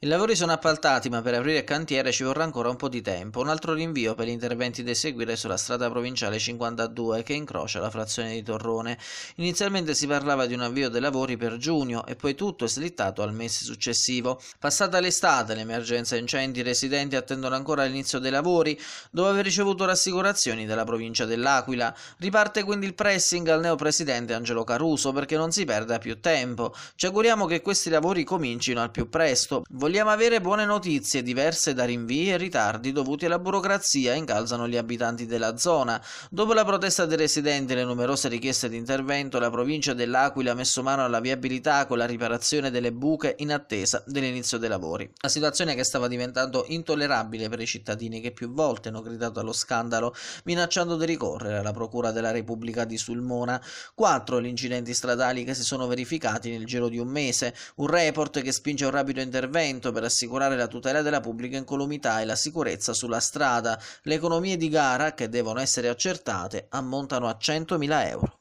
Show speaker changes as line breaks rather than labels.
I lavori sono appaltati, ma per aprire il cantiere ci vorrà ancora un po' di tempo. Un altro rinvio per gli interventi da eseguire sulla strada provinciale 52 che incrocia la frazione di Torrone. Inizialmente si parlava di un avvio dei lavori per giugno e poi tutto è slittato al mese successivo. Passata l'estate, l'emergenza incendi, i residenti attendono ancora l'inizio dei lavori, dopo aver ricevuto rassicurazioni dalla provincia dell'Aquila. Riparte quindi il pressing al neo presidente Angelo Caruso perché non si perda più tempo. Ci auguriamo che questi lavori comincino al più presto. Vogliamo avere buone notizie diverse da rinvii e ritardi dovuti alla burocrazia, incalzano gli abitanti della zona. Dopo la protesta dei residenti e le numerose richieste di intervento, la provincia dell'Aquila ha messo mano alla viabilità con la riparazione delle buche in attesa dell'inizio dei lavori. La situazione che stava diventando intollerabile per i cittadini che più volte hanno gridato allo scandalo, minacciando di ricorrere alla Procura della Repubblica di Sulmona. Quattro Gli incidenti stradali che si sono verificati nel giro di un mese, un report che spinge a un rapido intervento intervento per assicurare la tutela della pubblica incolumità e la sicurezza sulla strada. Le economie di gara, che devono essere accertate, ammontano a 100.000 euro.